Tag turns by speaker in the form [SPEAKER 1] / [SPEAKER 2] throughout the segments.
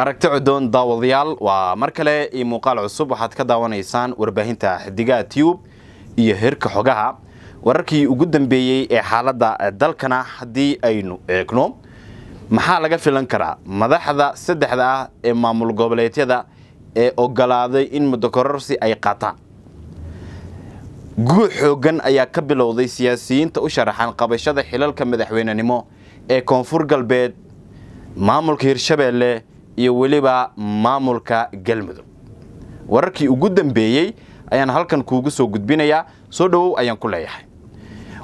[SPEAKER 1] aragti codoon daawadayaal waa mar kale io muuqaal cusub waxaad ka daawanaysaan warbaahinta xidigaha tiyub iyo hirka xogaha wararkii ugu dambeeyey ee xaaladda dalkana haddii aynu eegno maxaa laga filan karaa madaxda saddexda ah ee maamul goboleedyada ee ogolaaday in mudokororsi ay qaataan guud xooggan ayaa ka bilowday siyaasiyiinta u sharaxan qabashada xilalka madaxweynenimo ee koonfur galbeed maamulka hirshabeelle iyo weliba maamulka galmudug wararkii ugu dambeeyey ayaan halkan kuugu soo gudbinayaa soo dhowow ayaan ku leeyahay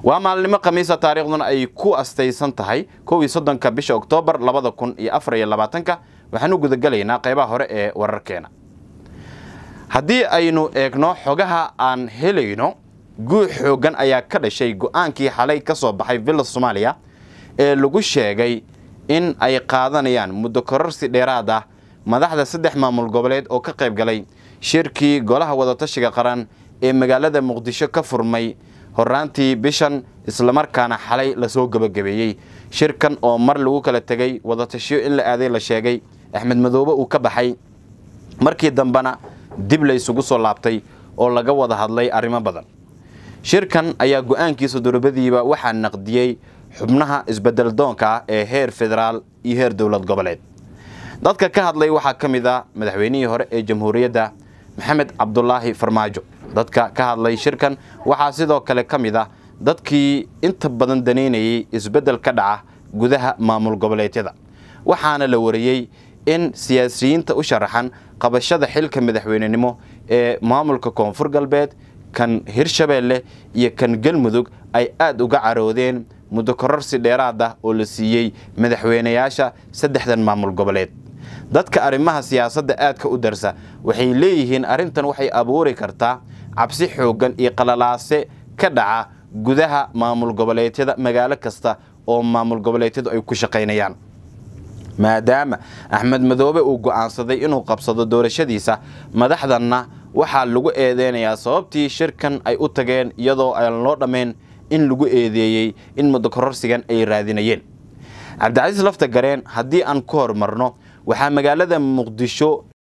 [SPEAKER 1] waa maalnimo khamiisa taariikhduna ay ku astaysan tahay kow iyo soddonka bisha oktoobar labada kun iyo afar iyo labaatanka waxaan u gudagelaynaa qaybaha hore ee wararkeena haddii aynu eegno xogaha aan helayno guux xooggan ayaa ka dhashay go'aankii xalay ka soo baxay villa soomaaliya ee lagu sheegay in ay qaadanayaan muddo kororsi dheeraad ah madaxda saddex maamul goboleed oo ka qayb galay shirkii golaha wadatashiga qaran ee magaalada muqdisho ka furmay horraantii bishan islamarkaana xalay lasoo gebagabeeyey shirkan oo mar lagu kala tegay wadatashiyo in la aaday la sheegay axmed madoobe uu ka baxay markii dambena dib laysugu soo laabtay oo laga wada hadlay arrimo badan shirkan ayaa go'aankiisa durubadiiba waxaa naqdiyey xubnaha isbedel doonka ah ee heer federaal iyo heer dowlad goboleed dadka ka hadlay waxaa ka mid a ah madaxweynihii hore ee jamhuuriyadda maxamed cabdulaahi farmaajo dadka ka hadlay shirkan waxaa sidoo kale ka mid a ah dadkii inta badan danaynayay isbeddel ka dhaca gudaha maamul goboleedyada waxaana la wariyey in siyaasiyiinta u sharaxan qabashada xilka madaxweynenimo ee maamulka koonfur galbeed kan hirshabeelle iyo kan galmudug ay aad uga caroodeen muddo kororsi dheeraad ah oo la siiyey madaxweynayaasha saddexdan maamul goboleed dadka arrimaha siyaasadda aadka u darsa waxay leeyihiin arrintan waxay abuuri kartaa cabsi xooggan iyo qalalaase ka dhaca gudaha maamul goboleedyada magaalo kasta oo maamul goboleedyadu ay ku shaqaynayaan maadaama axmed madoobe uu go'aansaday inuu qabsado doorashadiisa madaxdanna waxaa lagu eedeynayaa sababtii shirkan ay u tageen iyadoo aan loo dhammayn in lagu eedeeyey in muddokororsigan ay raadinayeen cabdicasiis lafta gareen haddii aan ku horumarno waxaa magaalada muqdisho